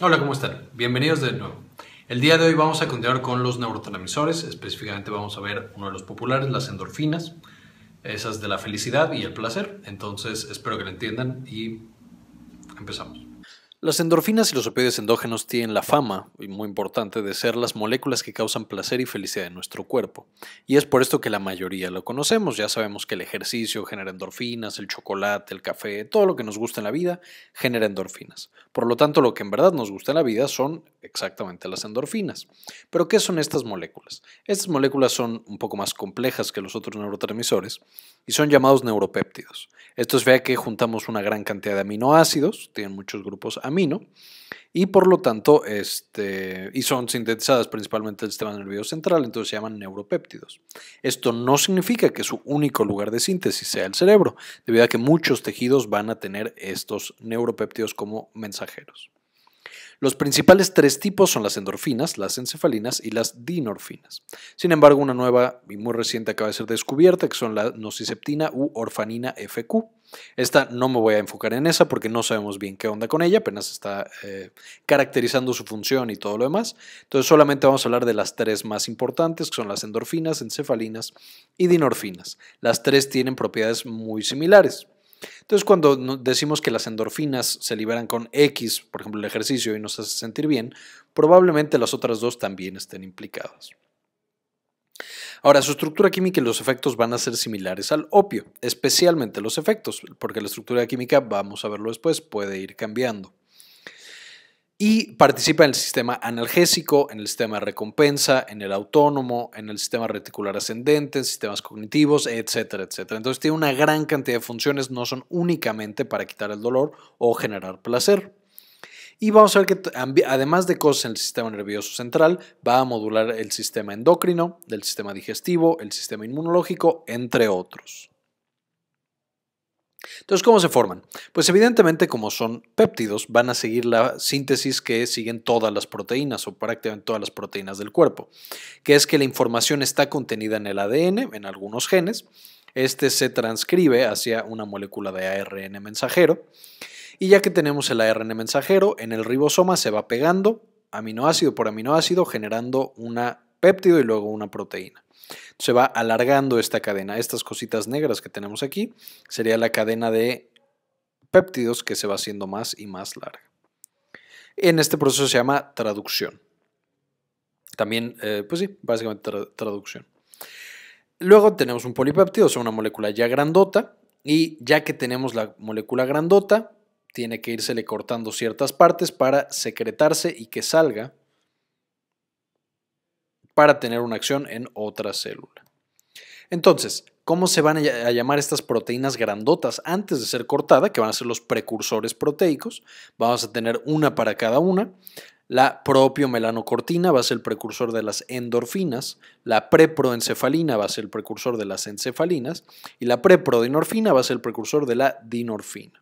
Hola, ¿cómo están? Bienvenidos de nuevo. El día de hoy vamos a continuar con los neurotransmisores, específicamente vamos a ver uno de los populares, las endorfinas, esas de la felicidad y el placer. Entonces, espero que lo entiendan y empezamos. Las endorfinas y los opioides endógenos tienen la fama, y muy importante, de ser las moléculas que causan placer y felicidad en nuestro cuerpo. Y es por esto que la mayoría lo conocemos. Ya sabemos que el ejercicio genera endorfinas, el chocolate, el café, todo lo que nos gusta en la vida genera endorfinas. Por lo tanto, lo que en verdad nos gusta en la vida son exactamente las endorfinas. Pero, ¿qué son estas moléculas? Estas moléculas son un poco más complejas que los otros neurotransmisores y son llamados neuropéptidos. Esto es vea que juntamos una gran cantidad de aminoácidos, tienen muchos grupos amino y por lo tanto este, y son sintetizadas principalmente del sistema nervioso central, entonces se llaman neuropéptidos. Esto no significa que su único lugar de síntesis sea el cerebro, debido a que muchos tejidos van a tener estos neuropéptidos como mensajeros. Los principales tres tipos son las endorfinas, las encefalinas y las dinorfinas. Sin embargo, una nueva y muy reciente acaba de ser descubierta, que son la nociceptina u orfanina FQ. Esta no me voy a enfocar en esa porque no sabemos bien qué onda con ella, apenas está eh, caracterizando su función y todo lo demás. Entonces solamente vamos a hablar de las tres más importantes, que son las endorfinas, encefalinas y dinorfinas. Las tres tienen propiedades muy similares. Entonces, cuando decimos que las endorfinas se liberan con X, por ejemplo, el ejercicio y nos hace sentir bien, probablemente las otras dos también estén implicadas. Ahora, su estructura química y los efectos van a ser similares al opio, especialmente los efectos, porque la estructura química, vamos a verlo después, puede ir cambiando y participa en el sistema analgésico, en el sistema de recompensa, en el autónomo, en el sistema reticular ascendente, en sistemas cognitivos, etcétera, etcétera. Entonces tiene una gran cantidad de funciones, no son únicamente para quitar el dolor o generar placer. Y vamos a ver que además de cosas en el sistema nervioso central, va a modular el sistema endocrino, del sistema digestivo, el sistema inmunológico, entre otros. Entonces, ¿cómo se forman? Pues evidentemente, como son péptidos, van a seguir la síntesis que siguen todas las proteínas o prácticamente todas las proteínas del cuerpo, que es que la información está contenida en el ADN, en algunos genes, este se transcribe hacia una molécula de ARN mensajero y ya que tenemos el ARN mensajero, en el ribosoma se va pegando aminoácido por aminoácido generando un péptido y luego una proteína. Se va alargando esta cadena. Estas cositas negras que tenemos aquí sería la cadena de péptidos que se va haciendo más y más larga. En este proceso se llama traducción. También, eh, pues sí, básicamente traducción. Luego tenemos un polipéptido, es una molécula ya grandota, y ya que tenemos la molécula grandota, tiene que irsele cortando ciertas partes para secretarse y que salga para tener una acción en otra célula. Entonces, ¿cómo se van a llamar estas proteínas grandotas antes de ser cortada, que van a ser los precursores proteicos? Vamos a tener una para cada una. La propio melanocortina va a ser el precursor de las endorfinas, la preproencefalina va a ser el precursor de las encefalinas y la preprodinorfina va a ser el precursor de la dinorfina.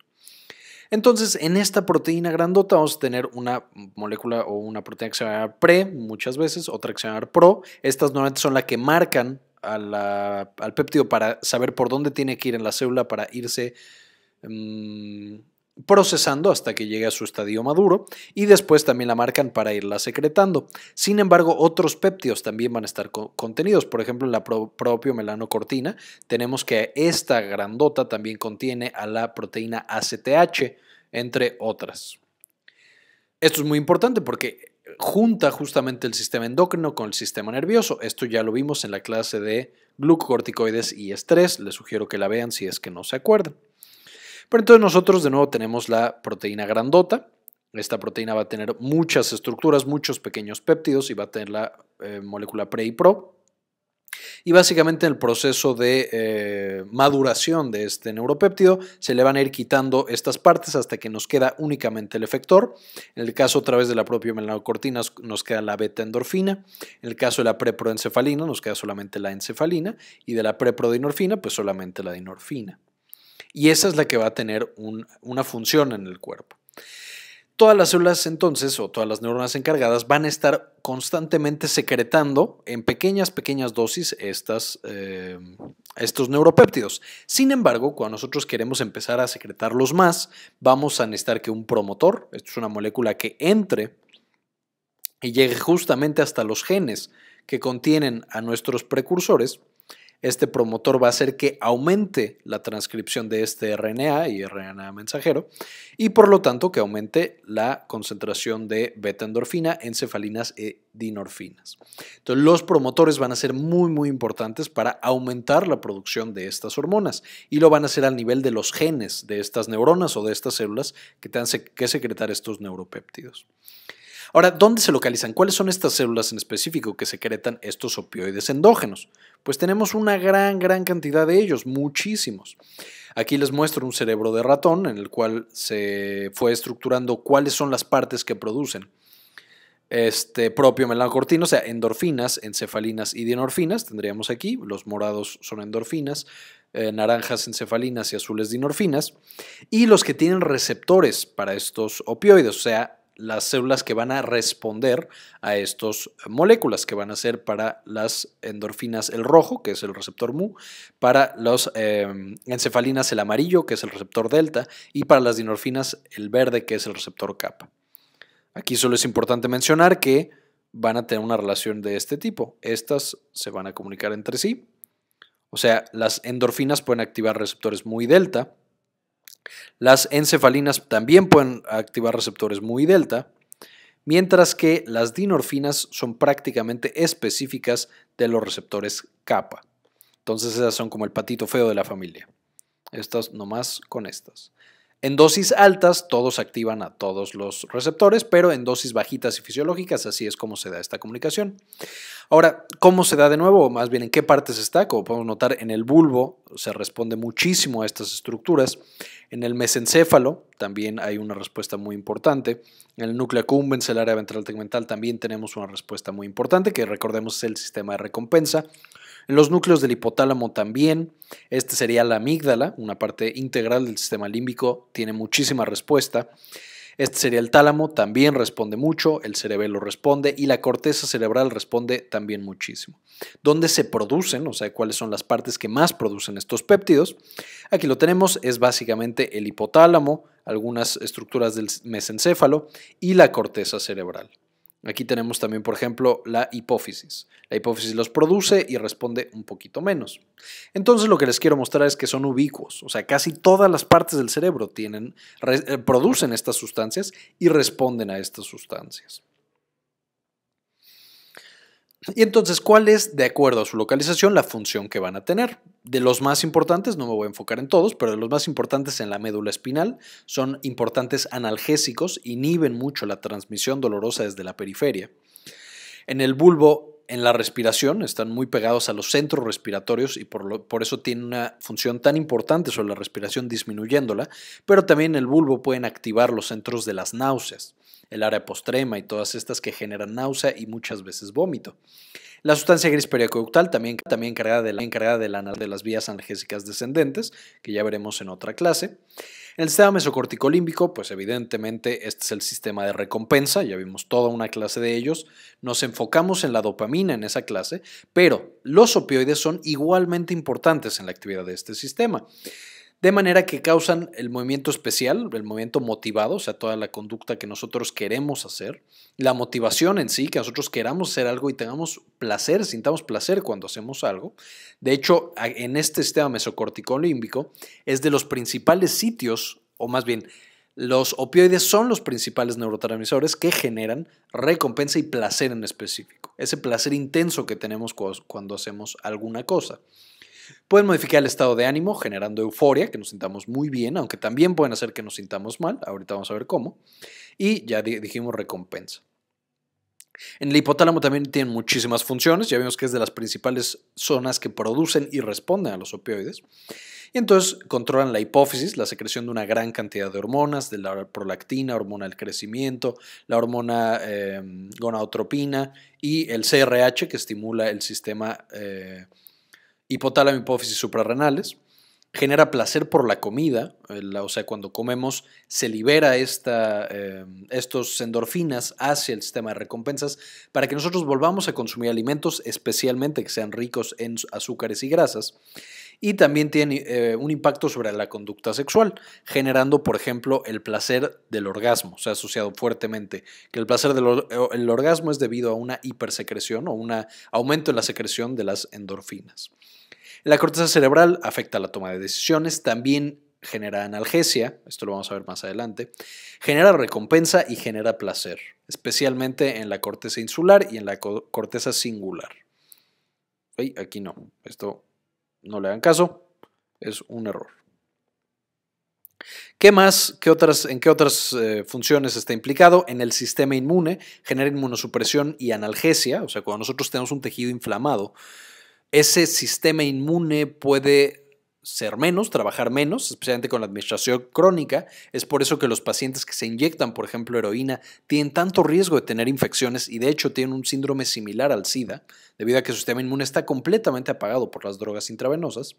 Entonces, en esta proteína grandota vamos a tener una molécula o una proteína que se pre muchas veces, otra que se pro. Estas normalmente son las que marcan al péptido para saber por dónde tiene que ir en la célula para irse. Mm, procesando hasta que llegue a su estadio maduro y después también la marcan para irla secretando. Sin embargo, otros péptidos también van a estar contenidos, por ejemplo, en la propio melanocortina tenemos que esta grandota también contiene a la proteína ACTH, entre otras. Esto es muy importante porque junta justamente el sistema endocrino con el sistema nervioso. Esto ya lo vimos en la clase de glucocorticoides y estrés. Les sugiero que la vean si es que no se acuerdan. Pero entonces nosotros de nuevo tenemos la proteína grandota. Esta proteína va a tener muchas estructuras, muchos pequeños péptidos y va a tener la eh, molécula pre y pro. Y básicamente en el proceso de eh, maduración de este neuropéptido se le van a ir quitando estas partes hasta que nos queda únicamente el efector. En el caso a través de la propia melanocortina nos queda la beta endorfina. En el caso de la preproencefalina nos queda solamente la encefalina y de la preprodinorfina pues solamente la dinorfina y esa es la que va a tener una función en el cuerpo. Todas las células entonces, o todas las neuronas encargadas, van a estar constantemente secretando en pequeñas, pequeñas dosis estas, eh, estos neuropéptidos. Sin embargo, cuando nosotros queremos empezar a secretarlos más, vamos a necesitar que un promotor, esto es una molécula que entre y llegue justamente hasta los genes que contienen a nuestros precursores, este promotor va a hacer que aumente la transcripción de este RNA y RNA mensajero y por lo tanto que aumente la concentración de beta-endorfina encefalinas e dinorfinas. Entonces los promotores van a ser muy muy importantes para aumentar la producción de estas hormonas y lo van a hacer al nivel de los genes de estas neuronas o de estas células que tengan que secretar estos neuropéptidos. Ahora, ¿dónde se localizan? ¿Cuáles son estas células en específico que secretan estos opioides endógenos? Pues tenemos una gran, gran cantidad de ellos, muchísimos. Aquí les muestro un cerebro de ratón en el cual se fue estructurando cuáles son las partes que producen. Este propio melanocortino, o sea, endorfinas, encefalinas y dinorfinas, tendríamos aquí, los morados son endorfinas, eh, naranjas encefalinas y azules dinorfinas, y los que tienen receptores para estos opioides, o sea, las células que van a responder a estas moléculas, que van a ser para las endorfinas el rojo, que es el receptor mu, para las em, encefalinas el amarillo, que es el receptor delta, y para las dinorfinas el verde, que es el receptor kappa. Aquí solo es importante mencionar que van a tener una relación de este tipo. Estas se van a comunicar entre sí. O sea, las endorfinas pueden activar receptores muy delta, las encefalinas también pueden activar receptores muy delta, mientras que las dinorfinas son prácticamente específicas de los receptores kappa. Entonces esas son como el patito feo de la familia. Estas nomás con estas. En dosis altas, todos activan a todos los receptores, pero en dosis bajitas y fisiológicas, así es como se da esta comunicación. Ahora, ¿cómo se da de nuevo? más bien, ¿en qué partes está? Como podemos notar, en el bulbo se responde muchísimo a estas estructuras. En el mesencéfalo también hay una respuesta muy importante. En el núcleo accumbens, el área ventral tegmental, también tenemos una respuesta muy importante, que recordemos es el sistema de recompensa. En los núcleos del hipotálamo también. Este sería la amígdala, una parte integral del sistema límbico, tiene muchísima respuesta. Este sería el tálamo, también responde mucho, el cerebelo responde y la corteza cerebral responde también muchísimo. ¿Dónde se producen? O sea, ¿cuáles son las partes que más producen estos péptidos? Aquí lo tenemos, es básicamente el hipotálamo, algunas estructuras del mesencéfalo y la corteza cerebral. Aquí tenemos también, por ejemplo, la hipófisis. La hipófisis los produce y responde un poquito menos. Entonces, lo que les quiero mostrar es que son ubicuos, o sea, casi todas las partes del cerebro tienen, eh, producen estas sustancias y responden a estas sustancias. Y entonces, ¿cuál es, de acuerdo a su localización, la función que van a tener? de los más importantes, no me voy a enfocar en todos, pero de los más importantes en la médula espinal, son importantes analgésicos, inhiben mucho la transmisión dolorosa desde la periferia. En el bulbo, en la respiración, están muy pegados a los centros respiratorios y por, eso tienen una función tan importante sobre la respiración disminuyéndola, pero también en el bulbo pueden activar los centros de las náuseas, el área postrema y todas estas que generan náusea y muchas veces vómito. La sustancia gris periacoductal, también, también cargada, de la, encargada de, las vías analgésicas descendentes, que ya veremos en otra clase. el sistema mesocorticolímbico, pues evidentemente este es el sistema de recompensa, ya vimos toda una clase de ellos. Nos enfocamos en la dopamina en esa clase, pero los opioides son igualmente importantes en la actividad de este sistema de manera que causan el movimiento especial, el movimiento motivado, o sea, toda la conducta que nosotros queremos hacer, la motivación en sí, que nosotros queramos hacer algo y tengamos placer, sintamos placer cuando hacemos algo. De hecho, en este sistema mesocortico es de los principales sitios, o más bien, los opioides son los principales neurotransmisores que generan recompensa y placer en específico, ese placer intenso que tenemos cuando hacemos alguna cosa. Pueden modificar el estado de ánimo generando euforia, que nos sintamos muy bien, aunque también pueden hacer que nos sintamos mal, ahorita vamos a ver cómo. Y ya dijimos recompensa. En el hipotálamo también tienen muchísimas funciones, ya vimos que es de las principales zonas que producen y responden a los opioides. Y entonces controlan la hipófisis, la secreción de una gran cantidad de hormonas, de la prolactina, hormona del crecimiento, la hormona eh, gonadotropina y el CRH que estimula el sistema eh, hipotálamo, hipófisis suprarrenales. Genera placer por la comida, eh, o sea, cuando comemos se libera esta, eh, estos endorfinas hacia el sistema de recompensas para que nosotros volvamos a consumir alimentos, especialmente que sean ricos en azúcares y grasas y también tiene eh, un impacto sobre la conducta sexual, generando, por ejemplo, el placer del orgasmo. Se ha asociado fuertemente que el placer del eh, orgasmo es debido a una hipersecreción o un aumento en la secreción de las endorfinas. La corteza cerebral afecta la toma de decisiones, también genera analgesia, esto lo vamos a ver más adelante, genera recompensa y genera placer, especialmente en la corteza insular y en la corteza singular. aquí no, esto no le hagan caso, es un error. ¿Qué más? ¿Qué otras, ¿En qué otras eh, funciones está implicado? En el sistema inmune, genera inmunosupresión y analgesia, o sea, cuando nosotros tenemos un tejido inflamado, ese sistema inmune puede ser menos, trabajar menos, especialmente con la administración crónica. Es por eso que los pacientes que se inyectan, por ejemplo, heroína, tienen tanto riesgo de tener infecciones y de hecho tienen un síndrome similar al SIDA, debido a que su sistema inmune está completamente apagado por las drogas intravenosas.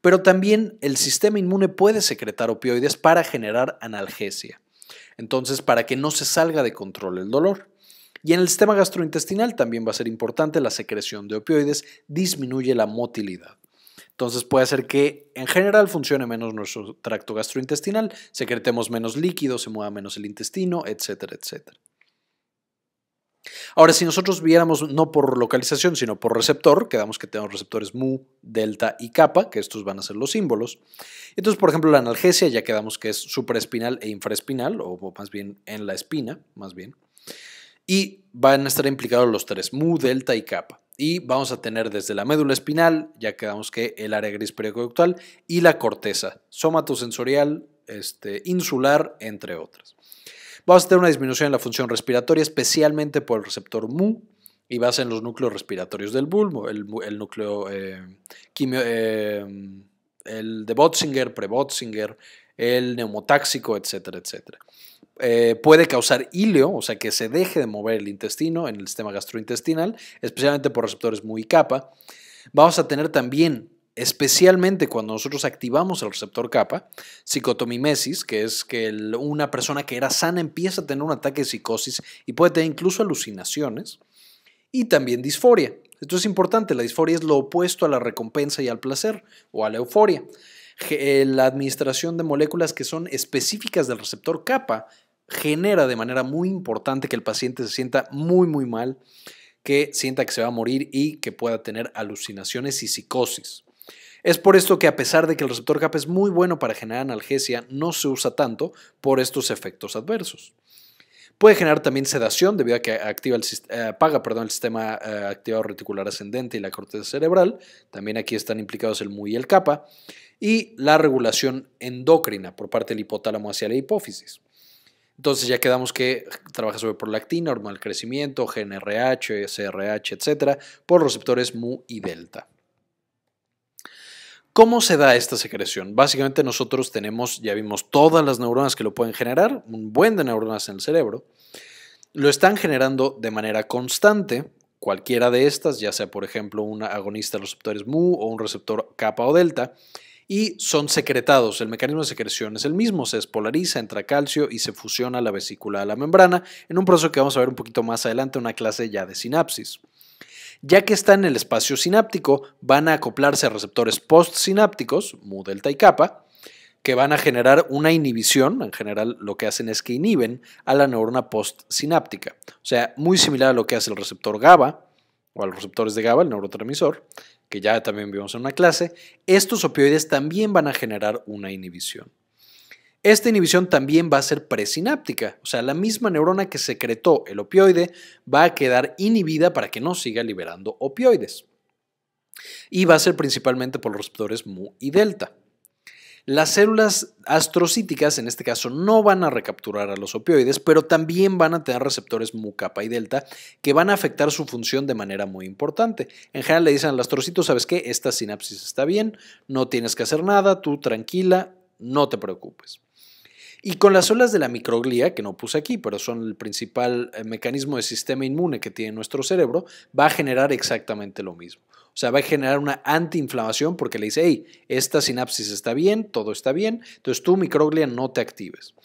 Pero también el sistema inmune puede secretar opioides para generar analgesia. Entonces, para que no se salga de control el dolor. Y en el sistema gastrointestinal también va a ser importante la secreción de opioides, disminuye la motilidad. Entonces puede hacer que en general funcione menos nuestro tracto gastrointestinal, secretemos menos líquido, se mueva menos el intestino, etcétera, etcétera. Ahora, si nosotros viéramos no por localización, sino por receptor, quedamos que tenemos receptores mu, delta y kappa, que estos van a ser los símbolos. Entonces, por ejemplo, la analgesia ya quedamos que es supraespinal e infraespinal, o más bien en la espina, más bien. Y van a estar implicados los tres, mu, delta y kappa y vamos a tener desde la médula espinal, ya quedamos que el área gris periconductual y la corteza somatosensorial, este, insular, entre otras. Vamos a tener una disminución en la función respiratoria, especialmente por el receptor MU y ser en los núcleos respiratorios del bulbo, el, núcleo eh, eh, el de Botzinger, pre-Botzinger, el neumotáxico, etcétera, etcétera. Eh, puede causar ileo, o sea que se deje de mover el intestino en el sistema gastrointestinal, especialmente por receptores muy capa. Vamos a tener también, especialmente cuando nosotros activamos el receptor capa, psicotomimesis, que es que una persona que era sana empieza a tener un ataque de psicosis y puede tener incluso alucinaciones y también disforia. Esto es importante, la disforia es lo opuesto a la recompensa y al placer o a la euforia. Eh, la administración de moléculas que son específicas del receptor kappa genera de manera muy importante que el paciente se sienta muy, muy mal, que sienta que se va a morir y que pueda tener alucinaciones y psicosis. Es por esto que a pesar de que el receptor kappa es muy bueno para generar analgesia, no se usa tanto por estos efectos adversos. Puede generar también sedación debido a que activa el, eh, perdón, el sistema eh, activado reticular ascendente y la corteza cerebral. También aquí están implicados el MU y el kappa y la regulación endocrina por parte del hipotálamo hacia la hipófisis. Entonces ya quedamos que trabaja sobre prolactina, normal crecimiento, GNRH, SRH, etcétera, por receptores mu y delta. ¿Cómo se da esta secreción? Básicamente nosotros tenemos, ya vimos todas las neuronas que lo pueden generar, un buen de neuronas en el cerebro. Lo están generando de manera constante, cualquiera de estas, ya sea por ejemplo un agonista de receptores mu o un receptor kappa o delta, y son secretados. El mecanismo de secreción es el mismo, se despolariza, entra calcio y se fusiona la vesícula a la membrana en un proceso que vamos a ver un poquito más adelante, una clase ya de sinapsis. Ya que está en el espacio sináptico, van a acoplarse a receptores postsinápticos, mu delta y kappa, que van a generar una inhibición, en general lo que hacen es que inhiben a la neurona postsináptica. O sea, muy similar a lo que hace el receptor GABA o a los receptores de GABA, el neurotransmisor, que ya también vimos en una clase, estos opioides también van a generar una inhibición. Esta inhibición también va a ser presináptica, o sea, la misma neurona que secretó el opioide va a quedar inhibida para que no siga liberando opioides. Y va a ser principalmente por los receptores mu y delta. Las células astrocíticas, en este caso, no van a recapturar a los opioides, pero también van a tener receptores mu, kappa y delta que van a afectar su función de manera muy importante. En general le dicen al astrocito, ¿sabes qué? Esta sinapsis está bien, no tienes que hacer nada, tú tranquila, no te preocupes. Y con las células de la microglía, que no puse aquí, pero son el principal eh, mecanismo de sistema inmune que tiene nuestro cerebro, va a generar exactamente lo mismo. O sea, va a generar una antiinflamación porque le dice, hey, esta sinapsis está bien, todo está bien, entonces tú microglia no te actives.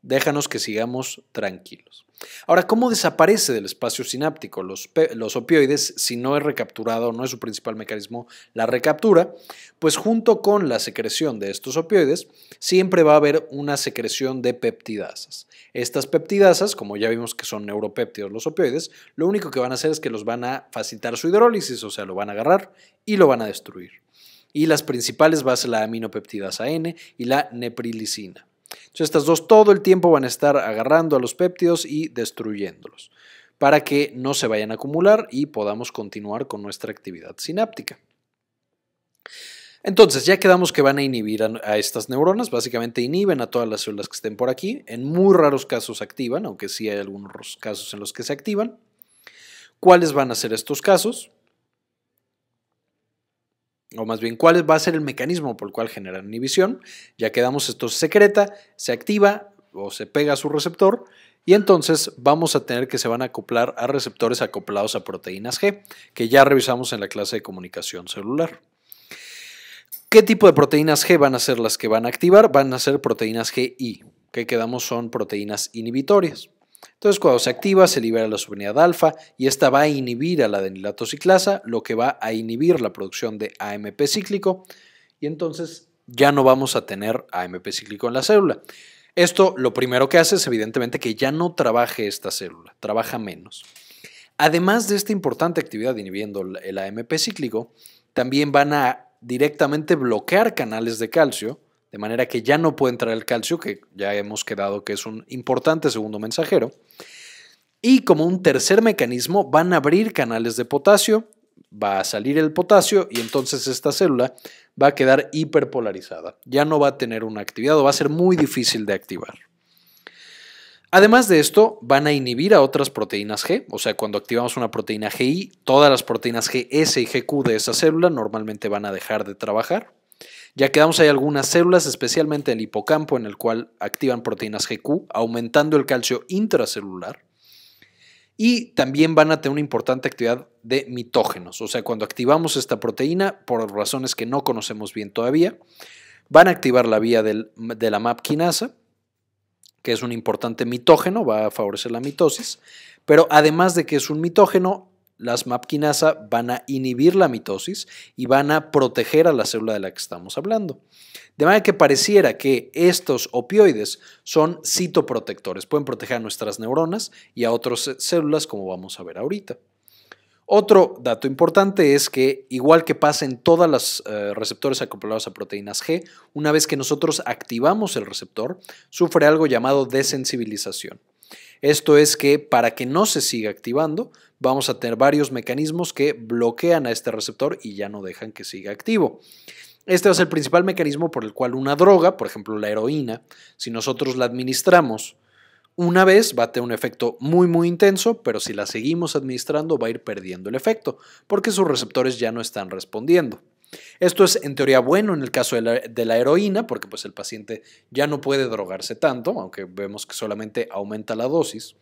Déjanos que sigamos tranquilos. Ahora, ¿cómo desaparece del espacio sináptico los, opioides si no es recapturado, no es su principal mecanismo la recaptura? Pues junto con la secreción de estos opioides, siempre va a haber una secreción de peptidasas. Estas peptidasas, como ya vimos que son neuropéptidos los opioides, lo único que van a hacer es que los van a facilitar su hidrólisis, o sea, lo van a agarrar y lo van a destruir. Y las principales va a ser la aminopeptidasa N y la neprilicina estas dos todo el tiempo van a estar agarrando a los péptidos y destruyéndolos para que no se vayan a acumular y podamos continuar con nuestra actividad sináptica. Entonces, ya quedamos que van a inhibir a, a, estas neuronas, básicamente inhiben a todas las células que estén por aquí, en muy raros casos activan, aunque sí hay algunos casos en los que se activan. ¿Cuáles van a ser estos casos? o más bien cuál va a ser el mecanismo por el cual generan inhibición. Ya quedamos, esto se secreta, se activa o se pega a su receptor y entonces vamos a tener que se van a acoplar a receptores acoplados a proteínas G, que ya revisamos en la clase de comunicación celular. ¿Qué tipo de proteínas G van a ser las que van a activar? Van a ser proteínas GI, que quedamos son proteínas inhibitorias. Entonces, cuando se activa, se libera la subunidad alfa y esta va a inhibir a la adenilatociclasa, lo que va a inhibir la producción de AMP cíclico y entonces ya no vamos a tener AMP cíclico en la célula. Esto lo primero que hace es evidentemente que ya no trabaje esta célula, trabaja menos. Además de esta importante actividad inhibiendo el AMP cíclico, también van a directamente bloquear canales de calcio de manera que ya no puede entrar el calcio, que ya hemos quedado que es un importante segundo mensajero. Y como un tercer mecanismo, van a abrir canales de potasio, va a salir el potasio y entonces esta célula va a quedar hiperpolarizada. Ya no va a tener una actividad o va a ser muy difícil de activar. Además de esto, van a inhibir a otras proteínas G, o sea, cuando activamos una proteína GI, todas las proteínas GS y GQ de esa célula normalmente van a dejar de trabajar ya quedamos, hay algunas células, especialmente el hipocampo, en el cual activan proteínas GQ, aumentando el calcio intracelular. Y también van a tener una importante actividad de mitógenos, o sea, cuando activamos esta proteína, por razones que no conocemos bien todavía, van a activar la vía de la MAP quinasa, que es un importante mitógeno, va a favorecer la mitosis, pero además de que es un mitógeno, las MAPKinasa van a inhibir la mitosis y van a proteger a la célula de la que estamos hablando. De manera que pareciera que estos opioides son citoprotectores, pueden proteger a nuestras neuronas y a otras células, como vamos a ver ahorita. Otro dato importante es que, igual que pasa en todas las eh, receptores acoplados a proteínas G, una vez que nosotros activamos el receptor, sufre algo llamado desensibilización. Esto es que para que no se siga activando, vamos a tener varios mecanismos que bloquean a este receptor y ya no dejan que siga activo. Este es el principal mecanismo por el cual una droga, por ejemplo la heroína, si nosotros la administramos una vez va a tener un efecto muy muy intenso, pero si la seguimos administrando va a ir perdiendo el efecto, porque sus receptores ya no están respondiendo. Esto es en teoría bueno en el caso de la, heroína, porque pues el paciente ya no puede drogarse tanto, aunque vemos que solamente aumenta la dosis.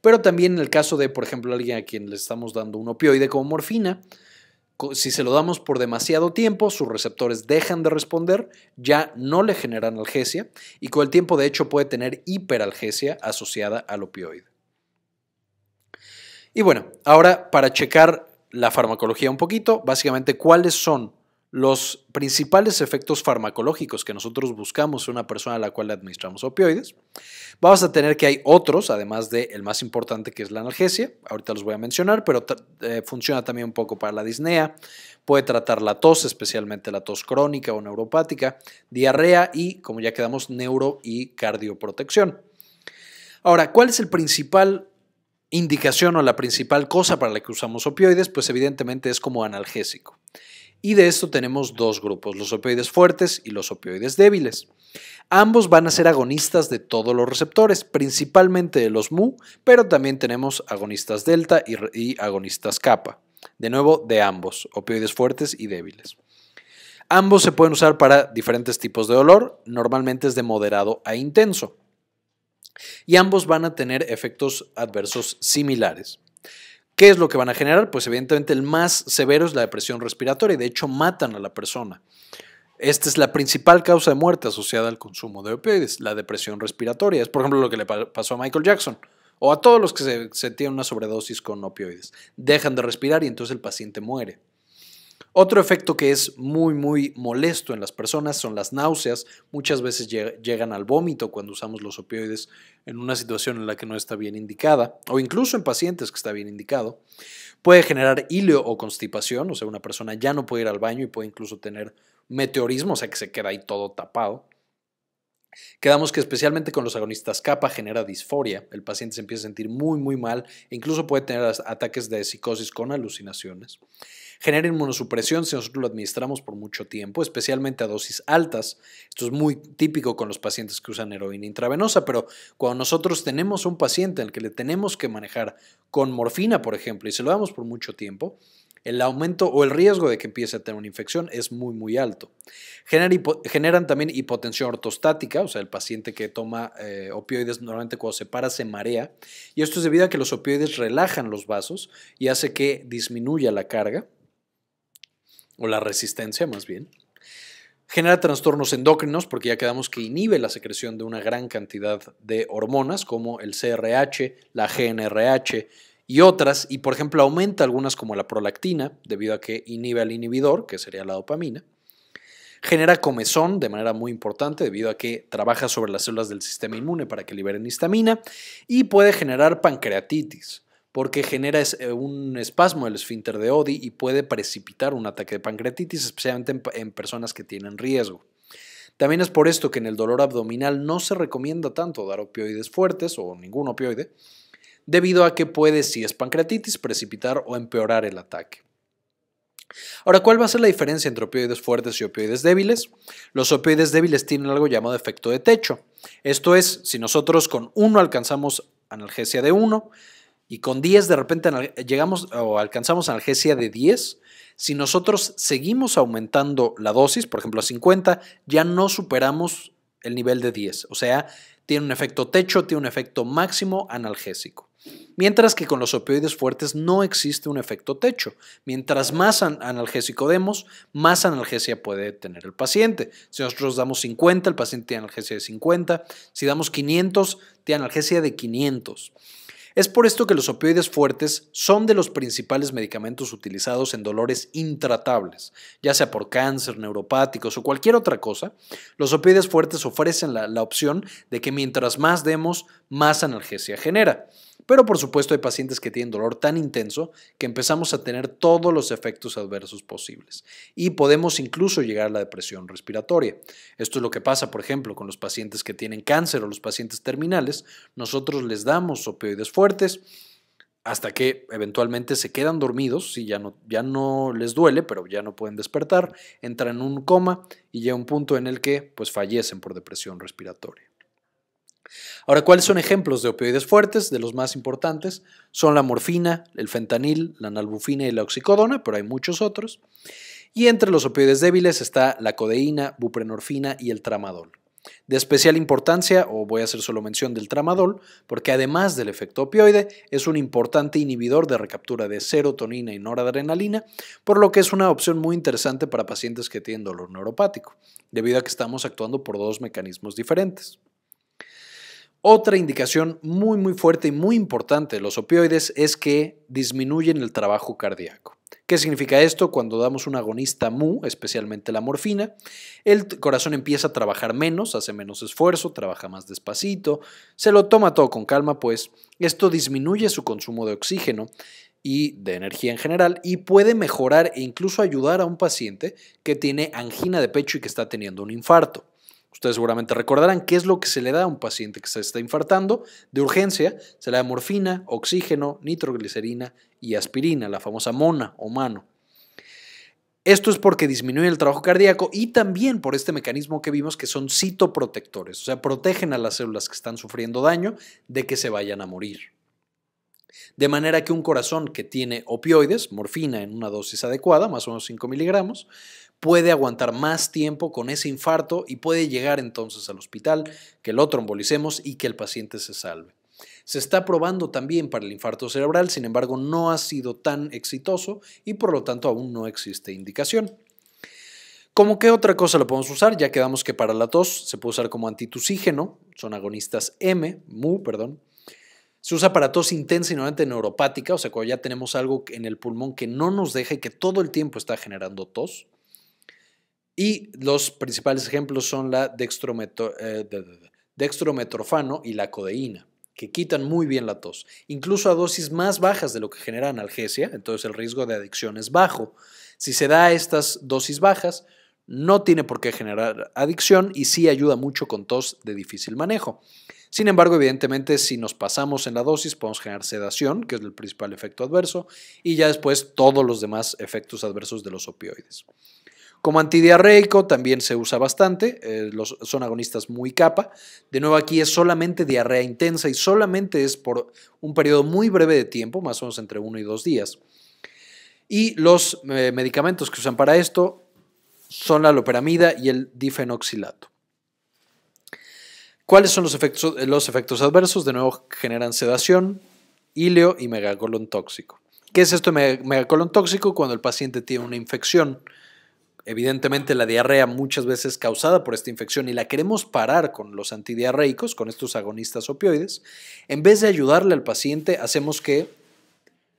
Pero también en el caso de, por ejemplo, alguien a quien le estamos dando un opioide como morfina, si se lo damos por demasiado tiempo, sus receptores dejan de responder, ya no le generan algesia y con el tiempo de hecho puede tener hiperalgesia asociada al opioide. Y bueno, ahora para checar la farmacología un poquito, básicamente cuáles son los principales efectos farmacológicos que nosotros buscamos en una persona a la cual le administramos opioides. Vamos a tener que hay otros, además del el más importante que es la analgesia, ahorita los voy a mencionar, pero eh, funciona también un poco para la disnea, puede tratar la tos, especialmente la tos crónica o neuropática, diarrea y, como ya quedamos, neuro y cardioprotección. Ahora, ¿cuál es el principal indicación o la principal cosa para la que usamos opioides? Pues evidentemente es como analgésico. Y de esto tenemos dos grupos, los opioides fuertes y los opioides débiles. Ambos van a ser agonistas de todos los receptores, principalmente de los mu, pero también tenemos agonistas delta y, agonistas kappa. De nuevo, de ambos, opioides fuertes y débiles. Ambos se pueden usar para diferentes tipos de dolor, normalmente es de moderado a intenso. Y ambos van a tener efectos adversos similares. ¿Qué es lo que van a generar? Pues evidentemente el más severo es la depresión respiratoria y de hecho matan a la persona. Esta es la principal causa de muerte asociada al consumo de opioides, la depresión respiratoria. Es por ejemplo lo que le pasó a Michael Jackson o a todos los que se, se tienen una sobredosis con opioides. Dejan de respirar y entonces el paciente muere. Otro efecto que es muy, muy molesto en las personas son las náuseas. Muchas veces llegan al vómito cuando usamos los opioides en una situación en la que no está bien indicada, o incluso en pacientes que está bien indicado. Puede generar hilo o constipación, o sea, una persona ya no puede ir al baño y puede incluso tener meteorismo, o sea, que se queda ahí todo tapado. Quedamos que especialmente con los agonistas capa genera disforia, el paciente se empieza a sentir muy muy mal incluso puede tener ataques de psicosis con alucinaciones. Genera inmunosupresión si nosotros lo administramos por mucho tiempo, especialmente a dosis altas. Esto es muy típico con los pacientes que usan heroína intravenosa, pero cuando nosotros tenemos un paciente al que le tenemos que manejar con morfina, por ejemplo, y se lo damos por mucho tiempo, el aumento o el riesgo de que empiece a tener una infección es muy, muy alto. generan también hipotensión ortostática, o sea, el paciente que toma eh, opioides normalmente cuando se para se marea, y esto es debido a que los opioides relajan los vasos y hace que disminuya la carga o la resistencia más bien. Genera trastornos endócrinos porque ya quedamos que inhibe la secreción de una gran cantidad de hormonas como el CRH, la GNRH, y otras, y por ejemplo aumenta algunas como la prolactina, debido a que inhibe al inhibidor, que sería la dopamina. Genera comezón de manera muy importante debido a que trabaja sobre las células del sistema inmune para que liberen histamina y puede generar pancreatitis porque genera eh, un espasmo del esfínter de Odi y puede precipitar un ataque de pancreatitis, especialmente en personas que tienen riesgo. También es por esto que en el dolor abdominal no se recomienda tanto dar opioides fuertes o ningún opioide, debido a que puede, si es pancreatitis, precipitar o empeorar el ataque. Ahora, ¿cuál va a ser la diferencia entre opioides fuertes y opioides débiles? Los opioides débiles tienen algo llamado efecto de techo. Esto es, si nosotros con uno alcanzamos analgesia de 1 y con 10 de repente llegamos o alcanzamos analgesia de 10, si nosotros seguimos aumentando la dosis, por ejemplo a 50, ya no superamos el nivel de 10. O sea, tiene un efecto techo, tiene un efecto máximo analgésico. Mientras que con los opioides fuertes no existe un efecto techo. Mientras más analgésico demos, más analgesia puede tener el paciente. Si nosotros damos 50, el paciente tiene analgesia de 50. Si damos 500, tiene analgesia de 500. Es por esto que los opioides fuertes son de los principales medicamentos utilizados en dolores intratables, ya sea por cáncer, neuropáticos o cualquier otra cosa. Los opioides fuertes ofrecen la, la opción de que mientras más demos, más analgesia genera. Pero por supuesto hay pacientes que tienen dolor tan intenso que empezamos a tener todos los efectos adversos posibles y podemos incluso llegar a la depresión respiratoria. Esto es lo que pasa, por ejemplo, con los pacientes que tienen cáncer o los pacientes terminales. Nosotros les damos opioides fuertes hasta que eventualmente se quedan dormidos, y ya no, ya no les duele, pero ya no pueden despertar, entran en un coma y llega un punto en el que pues, fallecen por depresión respiratoria. Ahora, ¿cuáles son ejemplos de opioides fuertes? De los más importantes son la morfina, el fentanil, la nalbufina y la oxicodona, pero hay muchos otros. Y entre los opioides débiles está la codeína, buprenorfina y el tramadol. De especial importancia, o voy a hacer solo mención del tramadol, porque además del efecto opioide, es un importante inhibidor de recaptura de serotonina y noradrenalina, por lo que es una opción muy interesante para pacientes que tienen dolor neuropático, debido a que estamos actuando por dos mecanismos diferentes. Otra indicación muy muy fuerte y muy importante de los opioides es que disminuyen el trabajo cardíaco. ¿Qué significa esto? Cuando damos un agonista mu, especialmente la morfina, el corazón empieza a trabajar menos, hace menos esfuerzo, trabaja más despacito, se lo toma todo con calma, pues esto disminuye su consumo de oxígeno y de energía en general y puede mejorar e incluso ayudar a un paciente que tiene angina de pecho y que está teniendo un infarto. Ustedes seguramente recordarán qué es lo que se le da a un paciente que se está infartando de urgencia. Se le da morfina, oxígeno, nitroglicerina y aspirina, la famosa mona o mano. Esto es porque disminuye el trabajo cardíaco y también por este mecanismo que vimos que son citoprotectores, o sea, protegen a las células que están sufriendo daño de que se vayan a morir. De manera que un corazón que tiene opioides, morfina en una dosis adecuada, más o menos 5 miligramos, puede aguantar más tiempo con ese infarto y puede llegar entonces al hospital, que lo trombolicemos y que el paciente se salve. Se está probando también para el infarto cerebral, sin embargo no ha sido tan exitoso y por lo tanto aún no existe indicación. ¿Cómo qué otra cosa lo podemos usar? Ya quedamos que para la tos se puede usar como antitusígeno, son agonistas M, mu, perdón, se usa para tos intensa y normalmente neuropática, o sea, cuando ya tenemos algo en el pulmón que no nos deja y que todo el tiempo está generando tos. Y los principales ejemplos son la eh, dextrometorfano y la codeína, que quitan muy bien la tos, incluso a dosis más bajas de lo que genera analgesia, entonces el riesgo de adicción es bajo. Si se da a estas dosis bajas, no tiene por qué generar adicción y sí ayuda mucho con tos de difícil manejo. Sin embargo, evidentemente, si nos pasamos en la dosis, podemos generar sedación, que es el principal efecto adverso, y ya después todos los demás efectos adversos de los opioides. Como antidiarreico también se usa bastante, eh, los, son agonistas muy capa. De nuevo aquí es solamente diarrea intensa y solamente es por un periodo muy breve de tiempo, más o menos entre uno y dos días. Y los eh, medicamentos que usan para esto son la loperamida y el difenoxilato. ¿Cuáles son los efectos, los efectos adversos? De nuevo, generan sedación, ileo y megacolon tóxico. ¿Qué es esto de megacolon tóxico? Cuando el paciente tiene una infección, evidentemente la diarrea muchas veces causada por esta infección y la queremos parar con los antidiarreicos, con estos agonistas opioides, en vez de ayudarle al paciente, hacemos que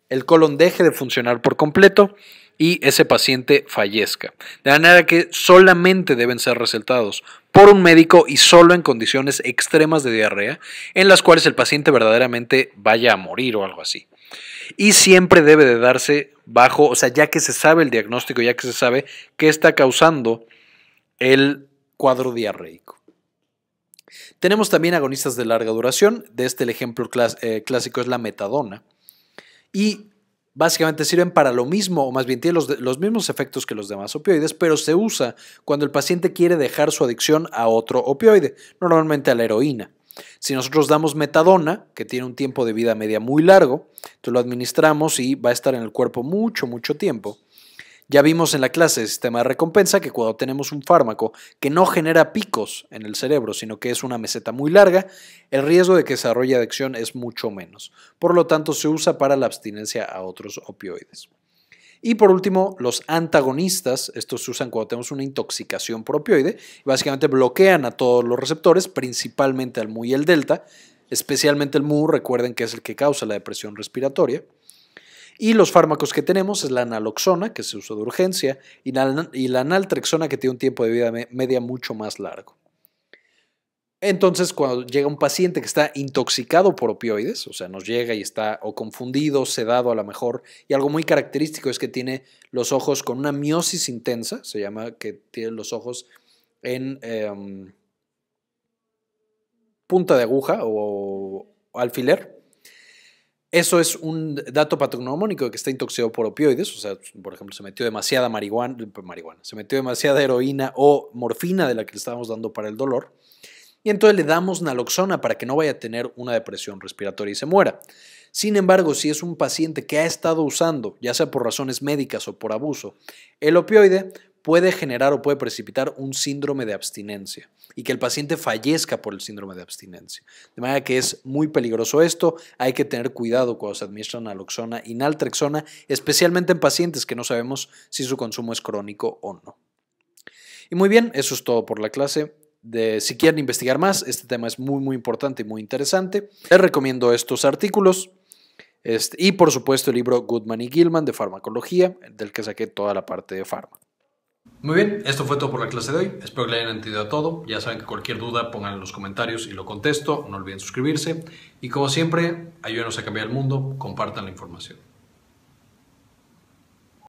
el colon deje de funcionar por completo, y ese paciente fallezca. De manera que solamente deben ser resaltados por un médico y solo en condiciones extremas de diarrea, en las cuales el paciente verdaderamente vaya a morir o algo así. Y siempre debe de darse bajo, o sea, ya que se sabe el diagnóstico, ya que se sabe qué está causando el cuadro diarreico. Tenemos también agonistas de larga duración, de este el ejemplo eh, clásico es la metadona. Y básicamente sirven para lo mismo, o más bien tienen los, mismos efectos que los demás opioides, pero se usa cuando el paciente quiere dejar su adicción a otro opioide, normalmente a la heroína. Si nosotros damos metadona, que tiene un tiempo de vida media muy largo, tú lo administramos y va a estar en el cuerpo mucho, mucho tiempo, ya vimos en la clase de sistema de recompensa que cuando tenemos un fármaco que no genera picos en el cerebro, sino que es una meseta muy larga, el riesgo de que desarrolle adicción es mucho menos. Por lo tanto, se usa para la abstinencia a otros opioides. Y por último, los antagonistas, estos se usan cuando tenemos una intoxicación por opioide, básicamente bloquean a todos los receptores, principalmente al MU y el delta, especialmente el MU, recuerden que es el que causa la depresión respiratoria. Y los fármacos que tenemos es la naloxona, que se usa de urgencia, y la naltrexona, que tiene un tiempo de vida media mucho más largo. Entonces, cuando llega un paciente que está intoxicado por opioides, o sea, nos llega y está o confundido, sedado a lo mejor, y algo muy característico es que tiene los ojos con una miosis intensa, se llama que tiene los ojos en em, punta de aguja o alfiler, eso es un dato patognomónico que está intoxicado por opioides, o sea, por ejemplo, se metió demasiada marihuana, marihuana, se metió demasiada heroína o morfina de la que le estábamos dando para el dolor, y entonces le damos naloxona para que no vaya a tener una depresión respiratoria y se muera. Sin embargo, si es un paciente que ha estado usando, ya sea por razones médicas o por abuso, el opioide, puede generar o puede precipitar un síndrome de abstinencia y que el paciente fallezca por el síndrome de abstinencia. De manera que es muy peligroso esto, hay que tener cuidado cuando se administran naloxona y naltrexona, especialmente en pacientes que no sabemos si su consumo es crónico o no. Y muy bien, eso es todo por la clase. De, si quieren investigar más, este tema es muy, muy importante y muy interesante. Les recomiendo estos artículos. Este, y por supuesto el libro Goodman y Gilman de farmacología, del que saqué toda la parte de fármaco. Muy bien, esto fue todo por la clase de hoy. Espero que le hayan entendido todo. Ya saben que cualquier duda pongan en los comentarios y lo contesto. No olviden suscribirse. Y como siempre, ayúdenos a cambiar el mundo, compartan la información.